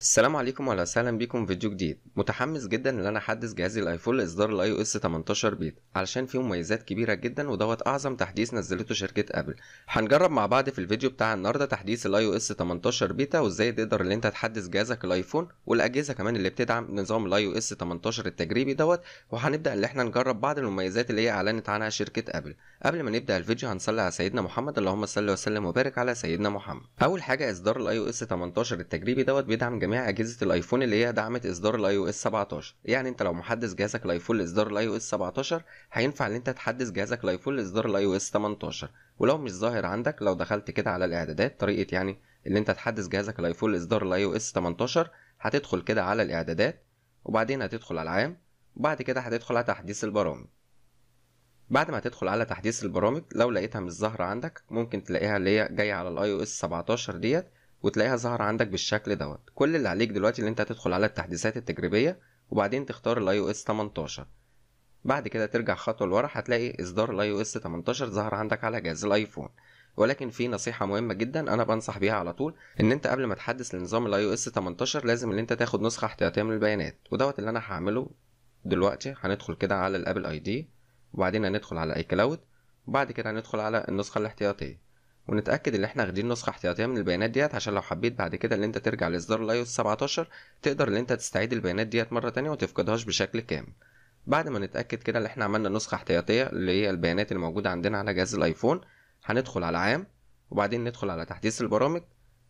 السلام عليكم واهلا وسهلا بيكم في فيديو جديد متحمس جدا ان انا احدث جهازي الايفون لاصدار الاي او اس 18 بيت علشان فيه مميزات كبيره جدا ودوت اعظم تحديث نزلته شركه ابل هنجرب مع بعض في الفيديو بتاع النهارده تحديث الاي او اس 18 بيتا وازاي تقدر ان انت تحدث جهازك الايفون والاجهزه كمان اللي بتدعم نظام الاي او اس 18 التجريبي دوت وهنبدا ان احنا نجرب بعض المميزات اللي هي اعلنت عنها شركه ابل قبل ما نبدا الفيديو هنصلي على سيدنا محمد اللهم صل وسلم وبارك على سيدنا محمد اول حاجه اصدار الاي او اس 18 التجريبي دوت بيدعم جميع اجهزه الايفون اللي هي دعمت اصدار الاي او اس 17 يعني انت لو محدث جهازك الايفون لاصدار الاي او اس 17 هينفع ان انت تحدث جهازك الايفون لاصدار الاي او اس 18 ولو مش ظاهر عندك لو دخلت كده على الاعدادات طريقه يعني اللي انت تحدث جهازك الايفون لاصدار الاي او اس 18 هتدخل كده على الاعدادات وبعدين هتدخل على العام وبعد كده هتدخل على تحديث البرامج بعد ما تدخل على تحديث البرامج لو لقيتها مش ظاهرة عندك ممكن تلاقيها اللي هي جاية على الاي او اس 17 ديت وتلاقيها ظاهرة عندك بالشكل دوت كل اللي عليك دلوقتي اللي انت هتدخل على التحديثات التجريبية وبعدين تختار الاي او اس 18 بعد كده ترجع خطوة لورا هتلاقي اصدار الاي او اس 18 ظهر عندك على جهاز الايفون ولكن في نصيحه مهمه جدا انا بنصح بيها على طول ان انت قبل ما تحدث لنظام الاي او اس 18 لازم ان انت تاخد نسخه احتياطيه من البيانات ودوت اللي انا هعمله دلوقتي هندخل كده على الابل اي دي وبعدين هندخل على اي كلاود وبعد كده هندخل على النسخه الاحتياطيه ونتاكد ان احنا واخدين نسخه احتياطيه من البيانات ديت عشان لو حبيت بعد كده ان انت ترجع لاصدار الايوس 17 تقدر ان انت تستعيد البيانات ديت مره تانية وتفقدهاش بشكل كامل بعد ما نتاكد كده ان احنا عملنا نسخه احتياطيه اللي هي البيانات الموجودة عندنا على جهاز الايفون هندخل على عام وبعدين ندخل على تحديث البرامج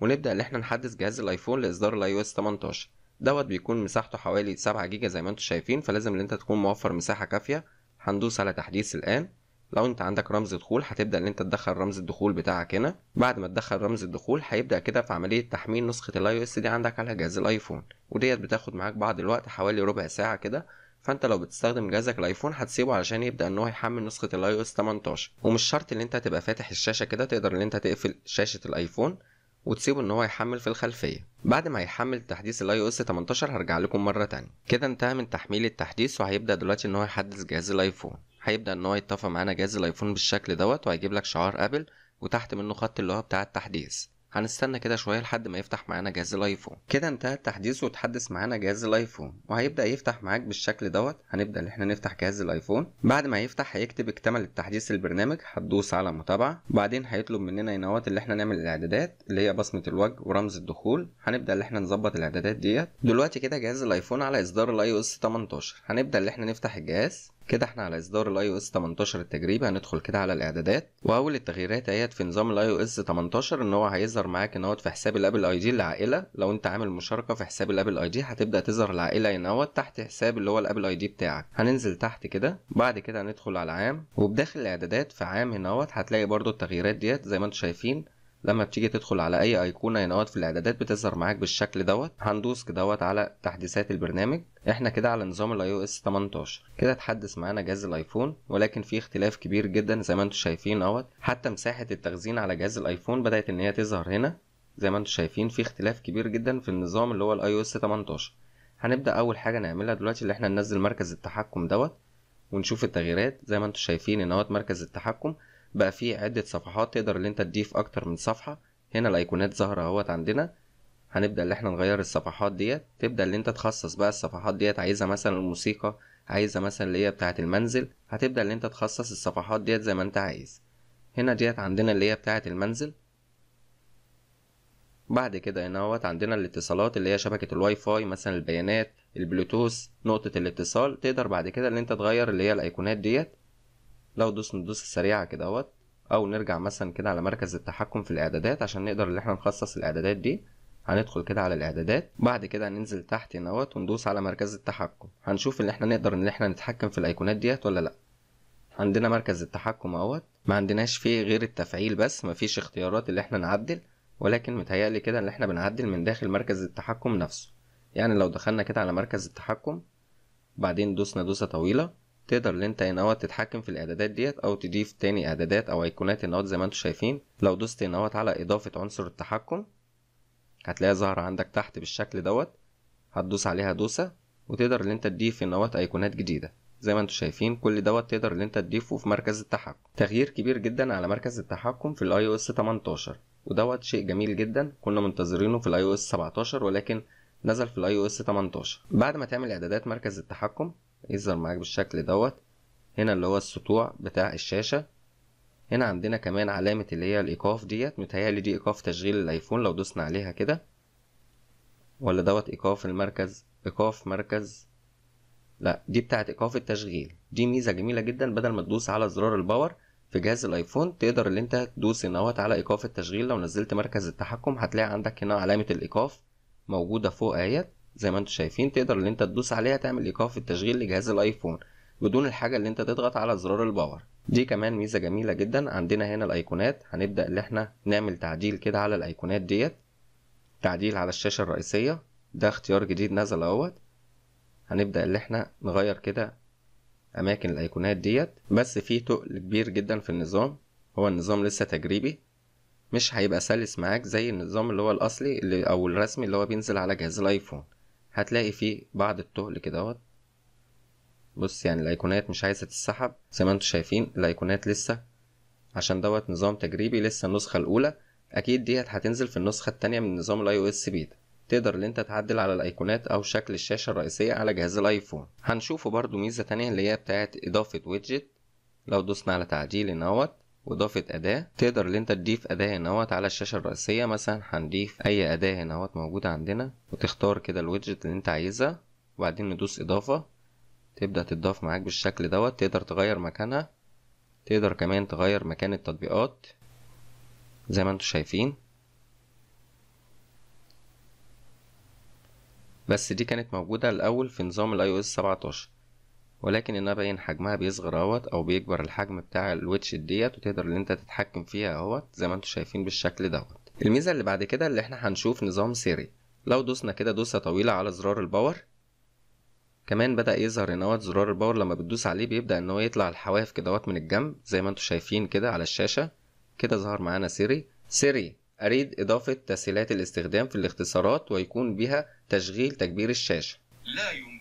ونبدا ان احنا نحدث جهاز الايفون لاصدار الاي اس 18 دوت بيكون مساحته حوالي 7 جيجا زي ما انتم شايفين فلازم ان انت تكون موفر مساحه كافيه هندوس على تحديث الان لو انت عندك رمز دخول هتبدا ان انت تدخل رمز الدخول بتاعك هنا بعد ما تدخل رمز الدخول هيبدا كده في عمليه تحميل نسخه الاي او اس دي عندك على جهاز الايفون وديت بتاخد معاك بعض الوقت حوالي ربع ساعه كده فانت لو بتستخدم جهازك الايفون هتسيبه علشان يبدا ان هو يحمل نسخه الاي او اس 18 ومش شرط ان انت تبقى فاتح الشاشه كده تقدر ان انت تقفل شاشه الايفون وتسيبه ان هو يحمل في الخلفيه بعد ما يحمل تحديث الاي او اس 18 هرجع لكم مره تانية كده انتهى من تحميل التحديث وهيبدا دلوقتي ان هو يحدث جهاز الايفون هيبدا ان هو يتفق معانا جهاز الايفون بالشكل دوت وهيجيب لك شعار ابل وتحت منه خط اللي هو بتاع التحديث هنستنى كده شويه لحد ما يفتح معانا جهاز الايفون كده انتهى التحديث وتحدث معانا جهاز الايفون وهيبدا يفتح معاك بالشكل دوت هنبدا ان احنا نفتح جهاز الايفون بعد ما يفتح هيكتب اكتمل التحديث البرنامج هتدوس على متابعه بعدين هيطلب مننا ينوات اللي احنا نعمل الاعدادات اللي هي بصمه الوجه ورمز الدخول هنبدا ان احنا نظبط الاعدادات ديت دلوقتي كده جهاز الايفون على اصدار الاي او اس 18 هنبدا ان احنا نفتح الجهاز كده احنا على اصدار الاي او اس 18 التجريبي هندخل كده على الاعدادات واول التغييرات اهيت في نظام الاي او اس 18 ان هو هيظهر معاك ان في حساب الابل اي دي العائله لو انت عامل مشاركه في حساب الابل اي دي هتبدا تظهر العائله هنا تحت حساب اللي هو الابل اي دي بتاعك هننزل تحت كده بعد كده هندخل على عام وبداخل الاعدادات في عام هنا هتلاقي برده التغييرات ديت زي ما انتم شايفين لما بتيجي تدخل على اي ايقونه هنا في الاعدادات بتظهر معاك بالشكل دوت هندوس كدهوت على تحديثات البرنامج احنا كده على نظام الاي او اس 18 كده اتحدث معانا جهاز الايفون ولكن في اختلاف كبير جدا زي ما انتم شايفين اهوت حتى مساحه التخزين على جهاز الايفون بدات ان هي تظهر هنا زي ما انتم شايفين في اختلاف كبير جدا في النظام اللي هو الاي او اس 18 هنبدا اول حاجه نعملها دلوقتي اللي احنا ننزل مركز التحكم دوت ونشوف التغييرات زي ما انتم شايفين ان اهوت مركز التحكم بقى فيه عدة صفحات تقدر ان انت تضيف اكتر من صفحة هنا الايقونات ظاهرة اهوت عندنا هنبدأ ان احنا نغير الصفحات ديت تبدأ ان انت تخصص بقى الصفحات ديت عايزها مثلا الموسيقى عايزة مثلا اللي هي بتاعة المنزل هتبدأ ان انت تخصص الصفحات ديت زي ما انت عايز هنا ديت عندنا اللي هي بتاعة المنزل بعد كده هنا اهوت عندنا الاتصالات اللي هي شبكة الواي فاي مثلا البيانات البلوتوث نقطة الاتصال تقدر بعد كده ان انت تغير اللي هي الايقونات ديت لو دوسنا دوسة سريعة كده اهوت او نرجع مثلا كده على مركز التحكم في الاعدادات عشان نقدر ان احنا نخصص الاعدادات دي هندخل كده على الاعدادات بعد كده هننزل تحت هناوت وندوس على مركز التحكم هنشوف ان احنا نقدر ان احنا نتحكم في الايقونات ديت ولا لا عندنا مركز التحكم اهوت ما عندناش فيه غير التفعيل بس مفيش اختيارات اللي احنا نعدل ولكن متهيألي كده ان احنا بنعدل من داخل مركز التحكم نفسه يعني لو دخلنا كده على مركز التحكم بعدين دوسنا دوسة طويلة تقدر ان انت هنا تتحكم في الاعدادات ديت او تضيف تاني اعدادات او ايقونات هنا زي ما انتم شايفين لو دوست هنا على اضافه عنصر التحكم هتلاقيها ظاهره عندك تحت بالشكل دوت هتدوس عليها دوسه وتقدر ان انت تضيف هنا ايقونات جديده زي ما انتم شايفين كل دوت تقدر ان انت تضيفه في مركز التحكم تغيير كبير جدا على مركز التحكم في الاي او اس 18 ودوت شيء جميل جدا كنا منتظرينه في الاي او اس 17 ولكن نزل في الاي او اس 18 بعد ما تعمل اعدادات مركز التحكم يظهر معاك بالشكل دوت هنا اللي هو السطوع بتاع الشاشة هنا عندنا كمان علامة اللي هي الإيقاف ديت متهيألي دي إيقاف تشغيل الأيفون لو دوسنا عليها كده ولا دوت إيقاف المركز إيقاف مركز لا دي بتاعت إيقاف التشغيل دي ميزة جميلة جدا بدل ما تدوس على زرار الباور في جهاز الايفون تقدر اللي انت تدوس هنا على ايقاف التشغيل لو نزلت مركز التحكم هتلاقي عندك هنا علامه الايقاف موجوده فوق اهيت زي ما انتم شايفين تقدر ان انت تدوس عليها تعمل ايقاف التشغيل لجهاز الايفون بدون الحاجه اللي انت تضغط على زرار الباور دي كمان ميزه جميله جدا عندنا هنا الايقونات هنبدا ان احنا نعمل تعديل كده على الايقونات ديت تعديل على الشاشه الرئيسيه ده اختيار جديد نزل اهوت هنبدا ان احنا نغير كده اماكن الايقونات ديت بس في تقل كبير جدا في النظام هو النظام لسه تجريبي مش هيبقى سلس معاك زي النظام اللي هو الاصلي اللي او الرسمي اللي هو بينزل على جهاز الايفون هتلاقي فيه بعض التقل كدهوت بص يعني الايقونات مش عايزه تتسحب زي ما انتم شايفين الايقونات لسه عشان دوت نظام تجريبي لسه النسخه الاولى اكيد ديت هتنزل في النسخه الثانيه من نظام الاي او اس بيتا تقدر ان انت تعدل على الايقونات او شكل الشاشه الرئيسيه على جهاز الايفون هنشوفه برضو ميزه تانية اللي هي بتاعه اضافه ويدجت لو دوسنا على تعديل اهوت وإضافة أداة تقدر إن أنت تضيف أداة هنا على الشاشة الرئيسية مثلا هنضيف أي أداة هنا موجودة عندنا وتختار كده الويدجت اللي أنت عايزها وبعدين ندوس إضافة تبدأ تضاف معاك بالشكل دوت تقدر تغير مكانها تقدر كمان تغير مكان التطبيقات زي ما أنتوا شايفين بس دي كانت موجودة الأول في نظام الاي او اس سبعتاشر ولكن انها باين حجمها بيصغر اهوت او بيكبر الحجم بتاع الويتش ديت وتقدر ان انت تتحكم فيها اهوت زي ما انتم شايفين بالشكل دوت الميزه اللي بعد كده اللي احنا هنشوف نظام سيري لو دوسنا كده دوسه طويله على زرار الباور كمان بدا يظهر ان اهوت زرار الباور لما بتدوس عليه بيبدا ان هو يطلع الحواف كده اهوت من الجنب زي ما انتم شايفين كده على الشاشه كده ظهر معانا سيري سيري اريد اضافه تسهيلات الاستخدام في الاختصارات ويكون بها تشغيل تكبير الشاشه لا يمكن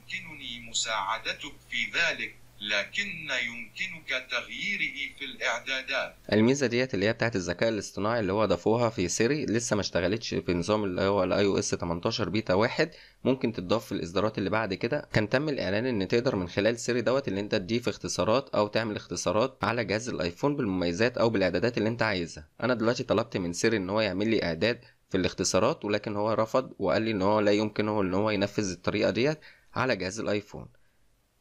مساعدتك في ذلك لكن يمكنك تغييره في الاعدادات الميزه ديت اللي هي بتاعت الذكاء الاصطناعي اللي هو ضافوها في سيري لسه ما اشتغلتش في نظام اللي هو الاي او اس 18 بيتا واحد ممكن تتضاف في الاصدارات اللي بعد كده كان تم الاعلان ان تقدر من خلال سيري دوت اللي انت تضيف اختصارات او تعمل اختصارات على جهاز الايفون بالمميزات او بالاعدادات اللي انت عايزها انا دلوقتي طلبت من سيري ان هو يعمل لي اعداد في الاختصارات ولكن هو رفض وقال لي ان هو لا يمكنه ان هو ينفذ الطريقه ديت على جهاز الايفون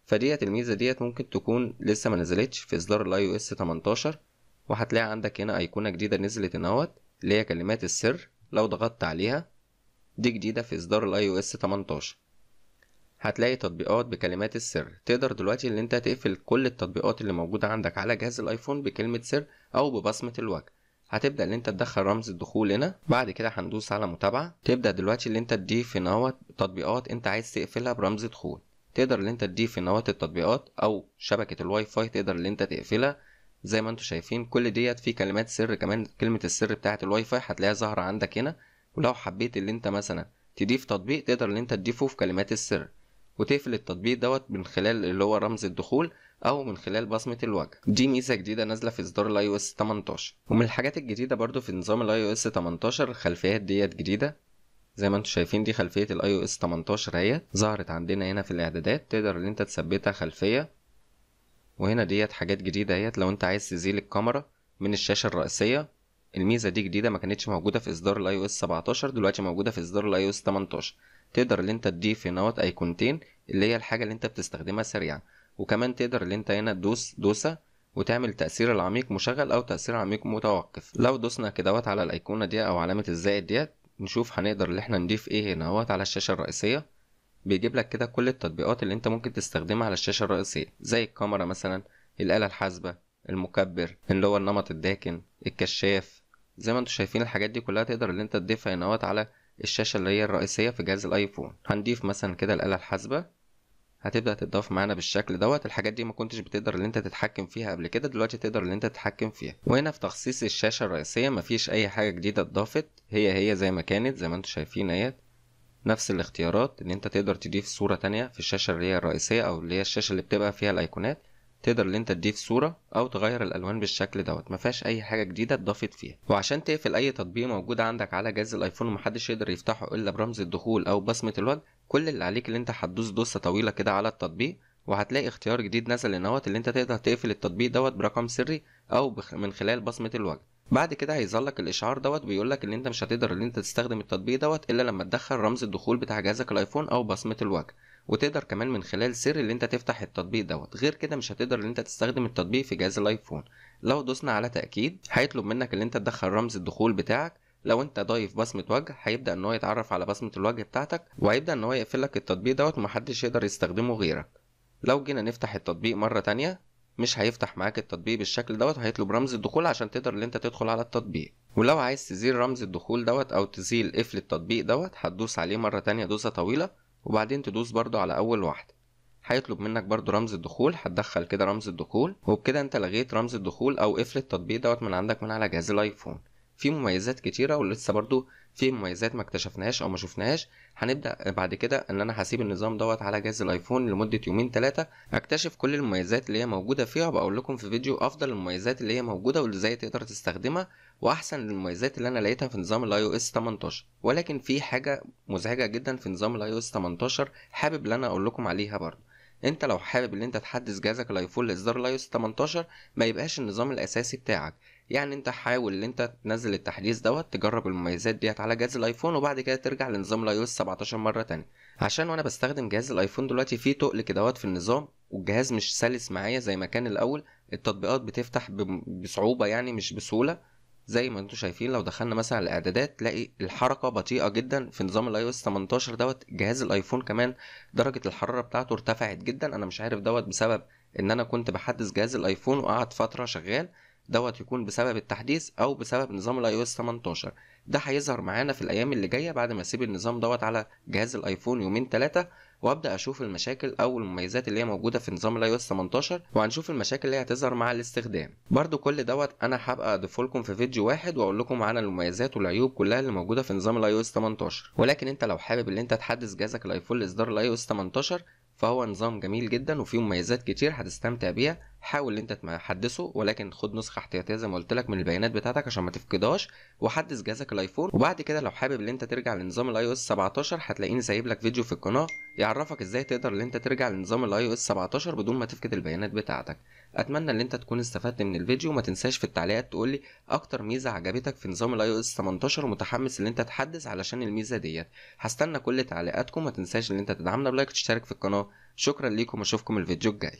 فديت الميزه ديت ممكن تكون لسه ما نزلتش في اصدار الاي او اس 18 وهتلاقي عندك هنا ايقونه جديده نزلت اهوت اللي هي كلمات السر لو ضغطت عليها دي جديده في اصدار الاي او اس 18 هتلاقي تطبيقات بكلمات السر تقدر دلوقتي ان انت تقفل كل التطبيقات اللي موجوده عندك على جهاز الايفون بكلمه سر او ببصمه الوجه هتبدا ان انت تدخل رمز الدخول هنا بعد كده هندوس على متابعه تبدا دلوقتي اللي انت تضيف هنا تطبيقات انت عايز تقفلها برمز دخول تقدر اللي انت تضيف هنا اهوت التطبيقات او شبكه الواي فاي تقدر اللي انت تقفلها زي ما انتم شايفين كل ديت في كلمات سر كمان كلمه السر بتاعه الواي فاي هتلاقيها ظاهره عندك هنا ولو حبيت اللي انت مثلا تضيف تطبيق تقدر اللي انت تضيفه في كلمات السر وتقفل التطبيق دوت من خلال اللي هو رمز الدخول او من خلال بصمه الوجه دي ميزه جديده نازله في اصدار الاي او اس 18 ومن الحاجات الجديده برضو في نظام الاي او اس 18 الخلفيات ديت جديده زي ما انتم شايفين دي خلفيه الاي او اس 18 اهي ظهرت عندنا هنا في الاعدادات تقدر ان انت تثبتها خلفيه وهنا ديت حاجات جديده اهي لو انت عايز تزيل الكاميرا من الشاشه الرئيسيه الميزه دي جديده ما كانتش موجوده في اصدار الاي او اس 17 دلوقتي موجوده في اصدار الاي او اس 18 تقدر ان انت تضيف هنا ايقونتين اللي هي الحاجه اللي انت بتستخدمها سريعا وكمان تقدر اللي انت هنا تدوس دوسه وتعمل تأثير العميق مشغل أو تأثير عميق متوقف لو دوسنا كدوات على الأيقونة دي أو علامة الزائد ديت نشوف هنقدر اللي احنا نضيف ايه هنا اهوت على الشاشة الرئيسية بيجيب لك كده كل التطبيقات اللي انت ممكن تستخدمها على الشاشة الرئيسية زي الكاميرا مثلا الآلة الحاسبة المكبر اللي هو النمط الداكن الكشاف زي ما انتم شايفين الحاجات دي كلها تقدر اللي انت تضيفها هنا على الشاشة اللي هي الرئيسية في جهاز الايفون هنضيف مثلا كده الآلة الحاسبة هتبدا تتضاف معانا بالشكل دوت الحاجات دي ما كنتش بتقدر ان انت تتحكم فيها قبل كده دلوقتي تقدر ان انت تتحكم فيها وهنا في تخصيص الشاشه الرئيسيه مفيش اي حاجه جديده اتضافت هي هي زي ما كانت زي ما انتم شايفين اهي نفس الاختيارات ان انت تقدر تضيف صوره تانية في الشاشه اللي هي الرئيسيه او اللي هي الشاشه اللي بتبقى فيها الايقونات تقدر ان انت تضيف صوره او تغير الالوان بالشكل دوت ما فيهاش اي حاجه جديده اتضافت فيها وعشان تقفل اي تطبيق موجود عندك على جهاز الايفون ومحدش يقدر يفتحه الا برمز الدخول او بصمه الوجه كل اللي عليك اللي انت هتدوس دوسه طويله كده على التطبيق وهتلاقي اختيار جديد نزل هنا اهوت اللي انت تقدر تقفل التطبيق دوت برقم سري او من خلال بصمه الوجه بعد كده هيظهر لك الاشعار دوت بيقول لك ان انت مش هتقدر ان انت تستخدم التطبيق دوت الا لما تدخل رمز الدخول بتاع جهازك الايفون او بصمه الوجه وتقدر كمان من خلال سر اللي انت تفتح التطبيق دوت غير كده مش هتقدر ان انت تستخدم التطبيق في جهاز الايفون لو دوسنا على تاكيد هيطلب منك ان انت تدخل رمز الدخول بتاعك لو انت ضايف بصمه وجه هيبدا ان هو يتعرف على بصمه الوجه بتاعتك وهيبدا ان هو يقفل لك التطبيق دوت ومحدش يقدر يستخدمه غيرك لو جينا نفتح التطبيق مره تانية مش هيفتح معاك التطبيق بالشكل دوت هيطلب رمز الدخول عشان تقدر ان انت تدخل على التطبيق ولو عايز تزيل رمز الدخول دوت او تزيل قفل التطبيق دوت هتدوس عليه مره تانية دوسه طويله وبعدين تدوس برده على اول واحده هيطلب منك برده رمز الدخول هتدخل كده رمز الدخول وبكده انت لغيت رمز الدخول او قفل التطبيق دوت من عندك من على جهاز الايفون في مميزات كتيره ولسه برضو في مميزات ما اكتشفناهاش او ما شفناهاش هنبدا بعد كده ان انا هسيب النظام دوت على جهاز الايفون لمده يومين ثلاثه اكتشف كل المميزات اللي هي موجوده فيها وبقول لكم في فيديو افضل المميزات اللي هي موجوده وازاي تقدر تستخدمها واحسن المميزات اللي انا لقيتها في نظام الاي او اس 18 ولكن في حاجه مزعجه جدا في نظام الاي او اس 18 حابب ان انا اقول لكم عليها برضو انت لو حابب ان انت تحدث جهازك الايفون لاصدار الاي او اس 18 ما يبقاش النظام الاساسي بتاعك يعني انت حاول ان انت تنزل التحديث دوت تجرب المميزات ديت على جهاز الايفون وبعد كده ترجع لنظام الاي 17 مره تانية عشان وانا بستخدم جهاز الايفون دلوقتي فيه تقل كدهوت في النظام والجهاز مش سلس معايا زي ما كان الاول التطبيقات بتفتح بصعوبه يعني مش بسهوله زي ما انتم شايفين لو دخلنا مثلا الاعدادات تلاقي الحركه بطيئه جدا في نظام الاي او اس 18 دوت جهاز الايفون كمان درجه الحراره بتاعته ارتفعت جدا انا مش عارف دوت بسبب ان انا كنت بحدث جهاز الايفون وقعد فتره شغال دوت يكون بسبب التحديث او بسبب نظام الاي او اس 18 ده هيظهر معانا في الايام اللي جايه بعد ما اسيب النظام دوت على جهاز الايفون يومين ثلاثه وابدا اشوف المشاكل او المميزات اللي هي موجوده في نظام الاي او اس 18 وهنشوف المشاكل اللي هتظهر مع الاستخدام برده كل دوت انا هبقى اضيفه لكم في فيديو واحد واقول لكم عن المميزات والعيوب كلها اللي موجوده في نظام الاي او اس 18 ولكن انت لو حابب ان انت تحدث جهازك الايفون لاصدار الاي او اس 18 فهو نظام جميل جدا وفيه مميزات كتير هتستمتع بيها حاول انت تحدثه ولكن خد نسخه احتياطيه زي ما قلت لك من البيانات بتاعتك عشان ما تفقدهاش وحدث جهازك الايفون وبعد كده لو حابب ان انت ترجع لنظام الاي او اس 17 هتلاقيني سايب لك فيديو في القناه يعرفك ازاي تقدر ان انت ترجع لنظام الاي او اس 17 بدون ما تفقد البيانات بتاعتك اتمنى ان انت تكون استفدت من الفيديو وما تنساش في التعليقات تقول لي اكتر ميزه عجبتك في نظام الاي او اس 18 ومتحمس ان انت تحدث علشان الميزه ديت هستنى كل تعليقاتكم ما تنساش ان انت تدعمنا بلايك وتشترك في القناه شكرا ليكم واشوفكم الفيديو الجاي